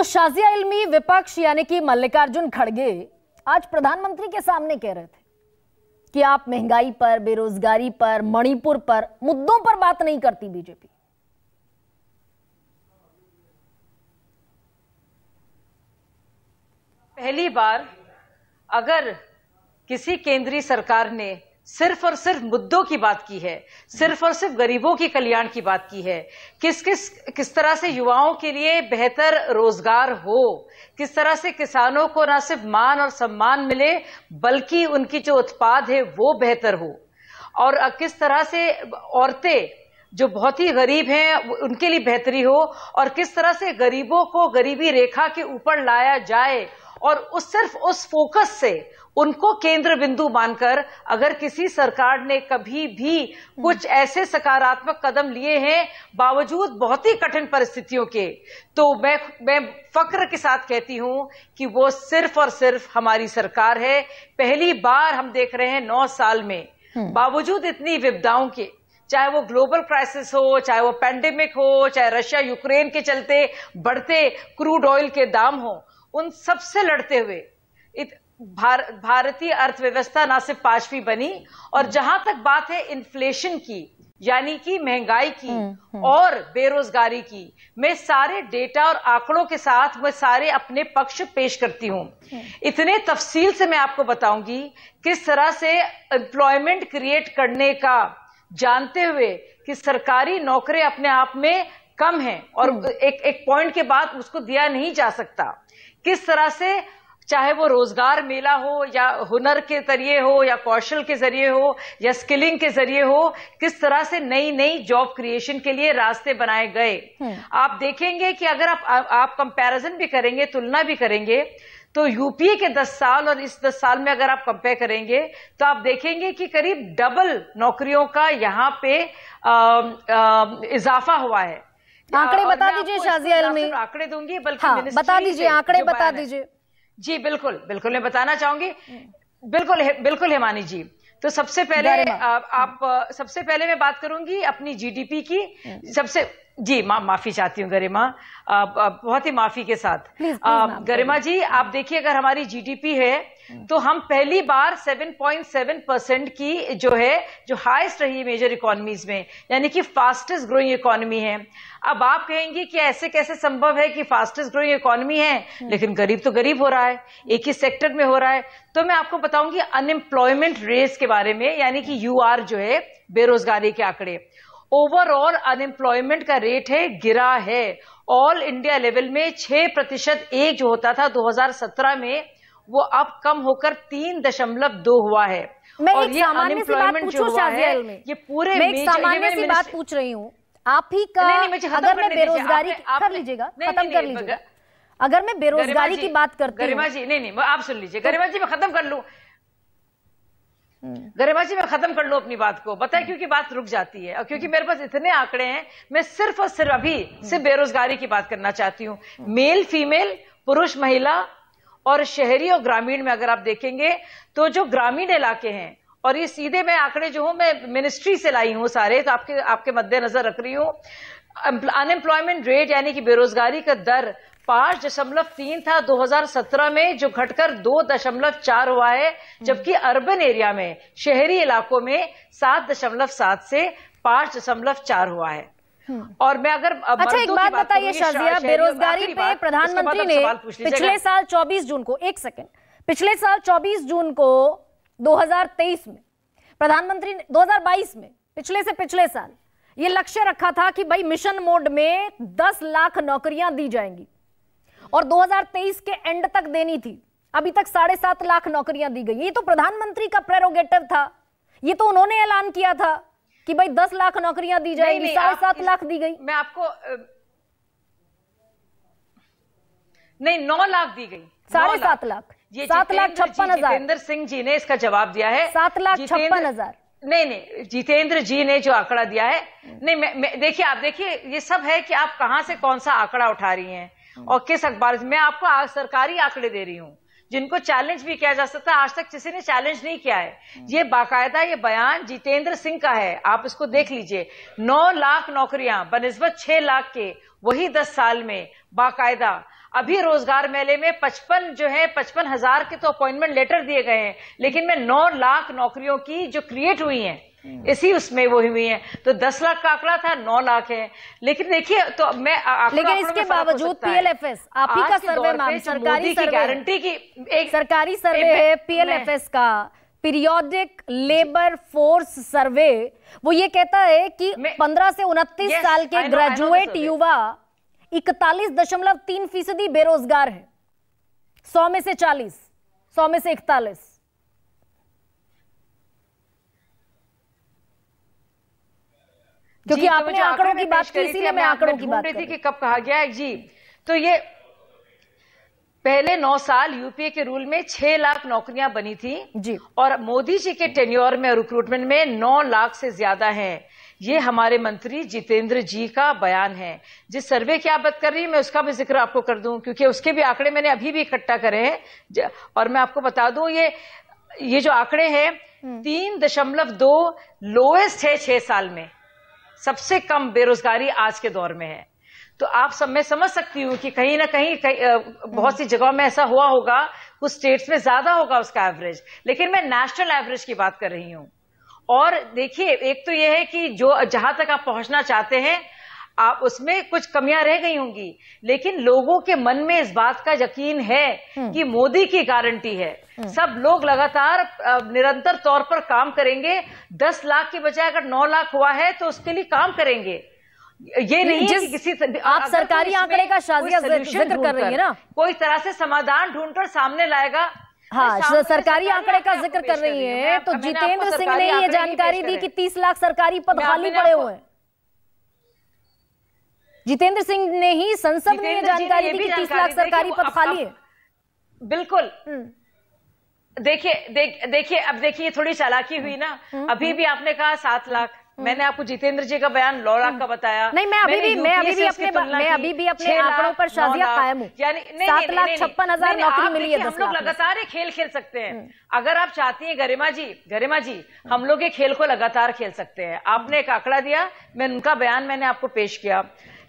तो शाजिया इलमी विपक्ष यानी कि मल्लिकार्जुन खड़गे आज प्रधानमंत्री के सामने कह रहे थे कि आप महंगाई पर बेरोजगारी पर मणिपुर पर मुद्दों पर बात नहीं करती बीजेपी पहली बार अगर किसी केंद्रीय सरकार ने सिर्फ और सिर्फ मुद्दों की बात की है सिर्फ और सिर्फ गरीबों के कल्याण की बात की है किस किस किस तरह से युवाओं के लिए बेहतर रोजगार हो किस तरह से किसानों को ना सिर्फ मान और सम्मान मिले बल्कि उनकी जो उत्पाद है वो बेहतर हो और किस तरह से औरतें जो बहुत ही गरीब हैं उनके लिए बेहतरी हो और किस तरह से गरीबों को गरीबी रेखा के ऊपर लाया जाए और उस सिर्फ उस फोकस से उनको केंद्र बिंदु मानकर अगर किसी सरकार ने कभी भी कुछ ऐसे सकारात्मक कदम लिए हैं बावजूद बहुत ही कठिन परिस्थितियों के तो मैं मैं फक्र के साथ कहती हूं कि वो सिर्फ और सिर्फ हमारी सरकार है पहली बार हम देख रहे हैं नौ साल में हम्म। बावजूद इतनी विपदाओं के चाहे वो ग्लोबल क्राइसिस हो चाहे वो पैंडेमिक हो चाहे रशिया यूक्रेन के चलते बढ़ते क्रूड ऑयल के दाम हो उन सब से लड़ते हुए इत, भार, भारतीय अर्थव्यवस्था ना सिर्फ पांचवी बनी और हम्म। जहां तक बात है इन्फ्लेशन की यानी कि महंगाई की हुँ, हम्म, हुँ. हम्म। और बेरोजगारी की मैं सारे डेटा और आंकड़ों के साथ मैं सारे अपने पक्ष पेश करती हूँ इतने तफसील से मैं आपको बताऊंगी किस तरह से एम्प्लॉयमेंट क्रिएट करने का जानते हुए कि सरकारी नौकरी अपने आप में कम है और एक एक पॉइंट के बाद उसको दिया नहीं जा सकता किस तरह से चाहे वो रोजगार मेला हो या हुनर के जरिए हो या कौशल के जरिए हो या स्किलिंग के जरिए हो किस तरह से नई नई जॉब क्रिएशन के लिए रास्ते बनाए गए हम्म। आप देखेंगे कि अगर आप आप, कंपैरिजन भी करेंगे तुलना भी करेंगे तो यूपीए के 10 साल और इस 10 साल में अगर आप कंपेयर करेंगे तो आप देखेंगे कि करीब डबल नौकरियों का यहाँ पे आ, आ, इजाफा हुआ है आंकड़े बता दीजिए शाजिया आंकड़े दूंगी हाँ, बल्कि हाँ, बता दीजिए आंकड़े बता दीजिए जी बिल्कुल बिल्कुल मैं बताना चाहूंगी बिल्कुल बिल्कुल हिमानी जी तो सबसे पहले आप सबसे पहले मैं बात करूंगी अपनी जीडीपी की हम्म। सबसे जी माँ माफी चाहती हूँ गरिमा बहुत ही माफी के साथ गरिमा जी आप देखिए अगर हमारी जीडीपी है hmm. तो हम पहली बार 7.7 परसेंट की जो है जो हाईएस्ट रही है मेजर इकोनॉमीज में यानी कि फास्टेस्ट ग्रोइंग इकोनॉमी है अब आप कहेंगे कि ऐसे कैसे संभव है कि फास्टेस्ट ग्रोइंग इकोनॉमी है hmm. लेकिन गरीब तो गरीब हो रहा है एक ही सेक्टर में हो रहा है तो मैं आपको बताऊंगी अनएम्प्लॉयमेंट रेस के बारे में यानी कि यू hmm. जो है बेरोजगारी के आंकड़े ओवरऑल अनएम्प्लॉयमेंट का रेट है गिरा है ऑल इंडिया लेवल में छह प्रतिशत एक जो होता था 2017 में वो अब कम होकर तीन दशमलव दो हुआ है मैं और ये अनएम्प्लॉयमेंट जो हुआ है ये पूरे मैं एक सामान्य सी बात पूछ रही हूँ आप ही का नहीं, नहीं, अगर मैं बेरोजगारी कर लीजिएगा खत्म कर लीजिएगा अगर मैं बेरोजगारी की बात करती हूँ गरिमा जी नहीं नहीं आप सुन लीजिए तो- गरिमा जी मैं खत्म कर लूँ हम्म। जी मैं खत्म कर लू अपनी बात को बताए क्योंकि बात रुक जाती है और क्योंकि हम्म। मेरे पास इतने आंकड़े हैं मैं सिर्फ और सिर्फ अभी हम्म। सिर्फ बेरोजगारी की बात करना चाहती हूँ मेल फीमेल पुरुष महिला और शहरी और ग्रामीण में अगर आप देखेंगे तो जो ग्रामीण इलाके हैं और ये सीधे मैं आंकड़े जो हूं मैं मिनिस्ट्री से लाई हूं सारे तो आपके आपके मद्देनजर रख रही हूं अनएम्प्लॉयमेंट रेट यानी कि बेरोजगारी का दर पांच दशमलव तीन था 2017 में जो घटकर दो दशमलव चार हुआ है जबकि अर्बन एरिया में शहरी इलाकों में सात दशमलव सात से पांच दशमलव चार हुआ है हम्म। और मैं अगर अच्छा एक बात बताइए शाजिया बेरोजगारी पे प्रधानमंत्री ने पिछले साल 24 जून को एक सेकेंड पिछले साल 24 जून को 2023 में प्रधानमंत्री ने 2022 में पिछले से पिछले साल ये लक्ष्य रखा था कि भाई मिशन मोड में 10 लाख नौकरियां दी जाएंगी और 2023 के एंड तक देनी थी अभी तक साढ़े सात लाख नौकरियां दी गई ये तो प्रधानमंत्री का प्रेरोगेटिव था ये तो उन्होंने ऐलान किया था कि भाई दस लाख नौकरियां दी जाएगी साढ़े सात लाख दी गई मैं आपको नहीं नौ लाख दी गई साढ़े सात लाख ये सात लाख छप्पन हजार जितेंद्र सिंह जी ने इसका जवाब दिया है सात लाख छप्पन हजार नहीं नहीं जितेंद्र जी ने जो आंकड़ा दिया है नहीं मैं, मैं देखिए आप देखिए ये सब है कि आप कहां से कौन सा आंकड़ा उठा रही हैं और किस अखबार मैं आपको सरकारी आंकड़े दे रही हूँ जिनको चैलेंज भी किया जा सकता है आज तक किसी ने चैलेंज नहीं किया है हम्म। ये बाकायदा ये बयान जितेंद्र सिंह का है आप इसको देख लीजिए नौ लाख नौकरियां बनस्बत छह लाख के वही दस साल में बाकायदा अभी रोजगार मेले में पचपन जो है पचपन हजार के तो अपॉइंटमेंट लेटर दिए गए हैं लेकिन मैं नौ लाख नौकरियों की जो क्रिएट हुई है हम्म। इसी उसमें वो हुई है तो दस लाख का आंकड़ा था नौ लाख है लेकिन देखिए तो मैं लेकिन इसके बावजूद पीएलएफएस आप ही का सर्वे मांग सरकारी की गारंटी की एक सरकारी सर्वे है पीएलएफएस का पीरियोडिक लेबर फोर्स सर्वे वो ये कहता है कि पंद्रह से उनतीस साल के ग्रेजुएट युवा इकतालीस दशमलव तीन फीसदी बेरोजगार है सौ में से चालीस सौ में से इकतालीस क्योंकि तो आपने आंकड़ों की बात की इसीलिए मैं आंकड़ों की बात थी कि कब कहा गया है जी तो ये पहले नौ साल यूपीए के रूल में छह लाख नौकरियां बनी थी जी और मोदी जी के टेन्योर में रिक्रूटमेंट में नौ लाख से ज्यादा है ये हमारे मंत्री जितेंद्र जी का बयान है जिस सर्वे की आप बात कर रही है मैं उसका भी जिक्र आपको कर दूं क्योंकि उसके भी आंकड़े मैंने अभी भी इकट्ठा करे हैं और मैं आपको बता दूं ये ये जो आंकड़े हैं हम्म। तीन दशमलव दो लोएस्ट है छह साल में सबसे कम बेरोजगारी आज के दौर में है तो आप सब मैं समझ सकती हूँ कि कहीं ना कहीं कही, बहुत सी जगहों में ऐसा हुआ होगा कुछ स्टेट्स में ज्यादा होगा उसका एवरेज लेकिन मैं नेशनल एवरेज की बात कर रही हूँ और देखिए एक तो यह है कि जो जहां तक आप पहुंचना चाहते हैं आप उसमें कुछ कमियां रह गई होंगी लेकिन लोगों के मन में इस बात का यकीन है हम्म। कि मोदी की गारंटी है हम्म। सब लोग लगातार निरंतर तौर पर काम करेंगे दस लाख के बजाय अगर नौ लाख हुआ है तो उसके लिए काम करेंगे ये नहीं जिस, कि किसी आप सरकारी आंकड़े का शाजिया जिक्र कर रही है ना कोई तरह से समाधान ढूंढकर सामने लाएगा हाँ सरकारी आंकड़े का जिक्र कर रही है तो जितेंद्र सिंह ने ये जानकारी दी कि तीस लाख सरकारी पद खाली पड़े हुए हैं जितेंद्र सिंह ने ही संसद में ये जानकारी दी कि तीस लाख सरकारी पद खाली है बिल्कुल हम्म। देखिए देखिए अब देखिए थोड़ी चालाकी हुई ना हम्म, अभी हम्म। भी आपने कहा सात लाख मैंने आपको जितेंद्र जी का बयान लौ लाख का बताया नहीं मैं अभी भी मैं अभी भी अपने मैं अभी भी अपने आंकड़ों पर शाजिया कायम हूँ यानी सात लाख छप्पन हजार नौकरी मिली है हम लोग लगातार ही खेल खेल सकते हैं अगर आप चाहती हैं गरिमा जी गरिमा जी हम लोग ये खेल को लगातार खेल सकते हैं आपने एक आंकड़ा दिया मैं उनका बयान मैंने आपको पेश किया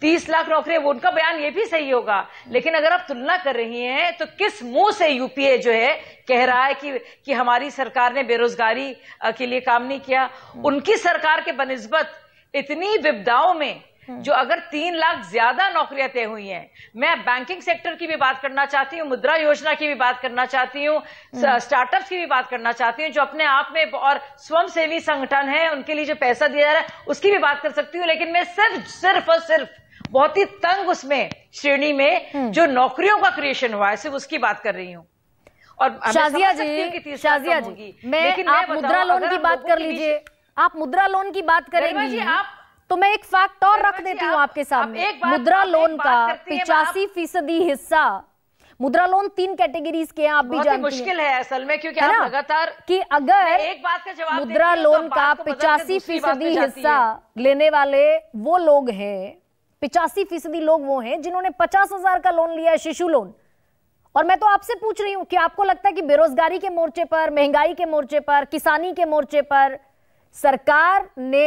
तीस लाख नौकरी वो उनका बयान ये भी सही होगा लेकिन अगर आप तुलना कर रही हैं तो किस मुंह से यूपीए जो है कह रहा है कि कि हमारी सरकार ने बेरोजगारी के लिए काम नहीं किया उनकी सरकार के बनिस्बत इतनी विपदाओं में जो अगर तीन लाख ज्यादा नौकरियां तय हुई हैं मैं बैंकिंग सेक्टर की भी बात करना चाहती हूँ मुद्रा योजना की भी बात करना चाहती हूँ हम्म। स्टार्टअप्स की भी बात करना चाहती हूँ जो अपने आप में और स्वयंसेवी संगठन है उनके लिए जो पैसा दिया जा रहा है उसकी भी बात कर सकती हूँ लेकिन मैं सिर्फ सिर्फ और सिर्फ बहुत ही तंग उसमें श्रेणी में हम्म। जो नौकरियों का क्रिएशन हुआ है सिर्फ उसकी बात कर रही हूँ और शाजिया जी शाजिया जी मैं लेकिन आप मुद्रा लोन की बात कर लीजिए आप मुद्रा लोन की बात करेंगे आप तो मैं एक फैक्ट और रख देती हूँ आपके सामने मुद्रा लोन का पिचासी फीसदी हिस्सा मुद्रा लोन तीन कैटेगरीज के हैं आप भी जानते हैं मुश्किल है असल में क्योंकि आप लगातार कि अगर एक बात का जवाब मुद्रा लोन तो का पिचासी फीसदी हिस्सा लेने वाले वो लोग हैं पिचासी फीसदी लोग वो हैं जिन्होंने पचास हजार का लोन लिया है शिशु लोन और मैं तो आपसे पूछ रही हूं कि आपको लगता है कि बेरोजगारी के मोर्चे पर महंगाई के मोर्चे पर किसानी के मोर्चे पर सरकार ने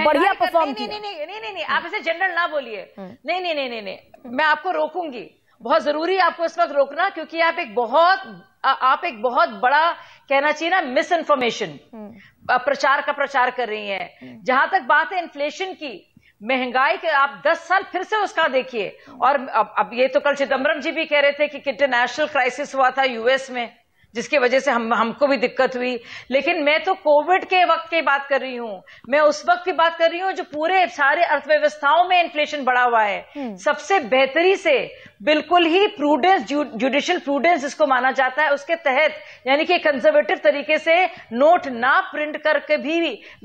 बढ़िया परफॉर्म किया नहीं नहीं नहीं नहीं आप इसे जनरल ना बोलिए हम्म। नहीं नहीं नहीं नहीं मैं आपको रोकूंगी बहुत जरूरी है आपको इस वक्त रोकना क्योंकि आप एक बहुत आप एक बहुत बड़ा कहना चाहिए ना मिस इन्फॉर्मेशन प्रचार का प्रचार कर रही हैं हम्म। जहां तक बात है इन्फ्लेशन की महंगाई के आप 10 साल फिर से उसका देखिए और अब, अब ये तो कल चिदम्बरम जी भी कह रहे थे कि इंटरनेशनल क्राइसिस हुआ था यूएस में जिसकी वजह से हम हमको भी दिक्कत हुई लेकिन मैं तो कोविड के वक्त की बात कर रही हूँ मैं उस वक्त की बात कर रही हूँ जो पूरे सारे अर्थव्यवस्थाओं में इन्फ्लेशन बढ़ा हुआ है हम्म। सबसे बेहतरी से बिल्कुल ही प्रूडेंस जुडिशियल प्रूडेंस जिसको माना जाता है उसके तहत यानी कि कंजर्वेटिव तरीके से नोट ना प्रिंट करके भी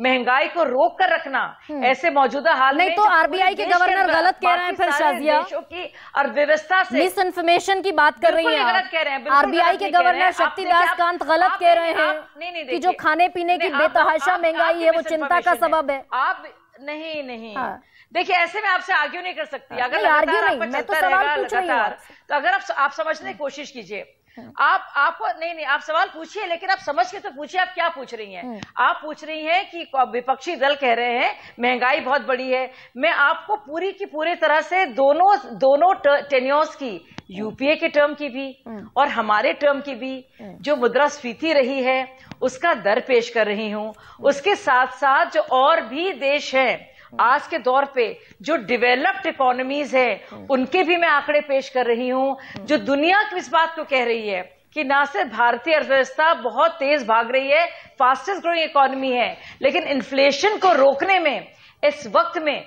महंगाई को रोक कर रखना हम्म। ऐसे मौजूदा हाल नहीं तो आरबीआई के गवर्नर गलत कह रहे हैं फिर शाजिया की अर्थव्यवस्था से मिस इन्फॉर्मेशन की बात कर रही है गलत कह रहे हैं आरबीआई के गवर्नर शक्तिदास कांत गलत कह रहे हैं जो खाने पीने की बेतहाशा महंगाई है वो चिंता का सबब है आप नहीं नहीं हाँ। देखिए ऐसे में आपसे आर्ग्यू नहीं कर सकती हाँ। अगर लगातार आपका तो चलता तो रहेगा लगातार तो अगर आप आप समझने की हाँ। कोशिश कीजिए हाँ। आप आप नहीं नहीं आप सवाल पूछिए लेकिन आप समझ के तो पूछिए आप क्या पूछ रही हैं हाँ। आप पूछ रही हैं कि विपक्षी दल कह रहे हैं महंगाई बहुत बड़ी है मैं आपको पूरी की पूरी तरह से दोनों दोनों टेन्योर्स की यूपीए के टर्म की भी और हमारे टर्म की भी जो मुद्रास्फीति रही है उसका दर पेश कर रही हूं उसके साथ साथ जो और भी देश हैं आज के दौर पे जो डेवलप्ड इकोनॉमीज हैं उनके भी मैं आंकड़े पेश कर रही हूं जो दुनिया इस बात को कह रही है कि ना सिर्फ भारतीय अर्थव्यवस्था बहुत तेज भाग रही है फास्टेस्ट ग्रोइंग इकोनॉमी है लेकिन इन्फ्लेशन को रोकने में इस वक्त में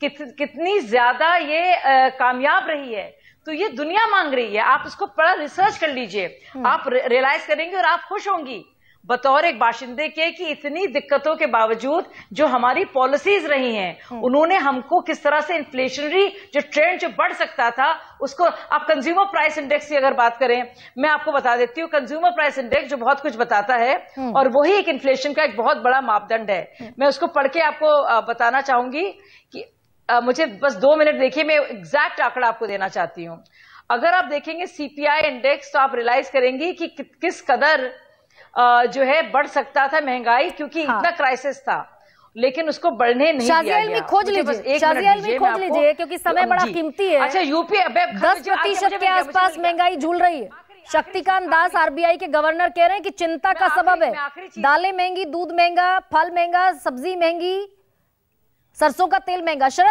कित, कितनी ज्यादा ये आ, कामयाब रही है तो ये दुनिया मांग रही है आप उसको बड़ा रिसर्च कर लीजिए हम्म। आप रियलाइज करेंगे और आप खुश होंगी बतौर एक बाशिंदे के कि इतनी दिक्कतों के बावजूद जो हमारी पॉलिसीज रही हैं हम्म। उन्होंने हमको किस तरह से इन्फ्लेशनरी जो ट्रेंड जो बढ़ सकता था उसको आप कंज्यूमर प्राइस इंडेक्स की अगर बात करें मैं आपको बता देती हूँ कंज्यूमर प्राइस इंडेक्स जो बहुत कुछ बताता है हम्म। और वही एक इन्फ्लेशन का एक बहुत बड़ा मापदंड है हम्म। मैं उसको पढ़ के आपको बताना चाहूंगी कि आ, मुझे बस दो मिनट देखिए मैं एग्जैक्ट आंकड़ा आपको देना चाहती हूँ अगर आप देखेंगे सीपीआई इंडेक्स तो आप रियलाइज करेंगी कि किस कदर जो है बढ़ सकता था महंगाई क्योंकि हाँ। इतना क्राइसिस था लेकिन उसको बढ़ने नहीं दिया गया। में खोज लीजिए में खोज लीजिए क्योंकि समय बड़ा कीमती है अच्छा यूपी हाँ, दस प्रतिशत के आसपास महंगाई झूल रही है शक्तिकांत दास आरबीआई के गवर्नर कह रहे हैं कि चिंता का सबब है दालें महंगी दूध महंगा फल महंगा सब्जी महंगी सरसों का तेल महंगा शरद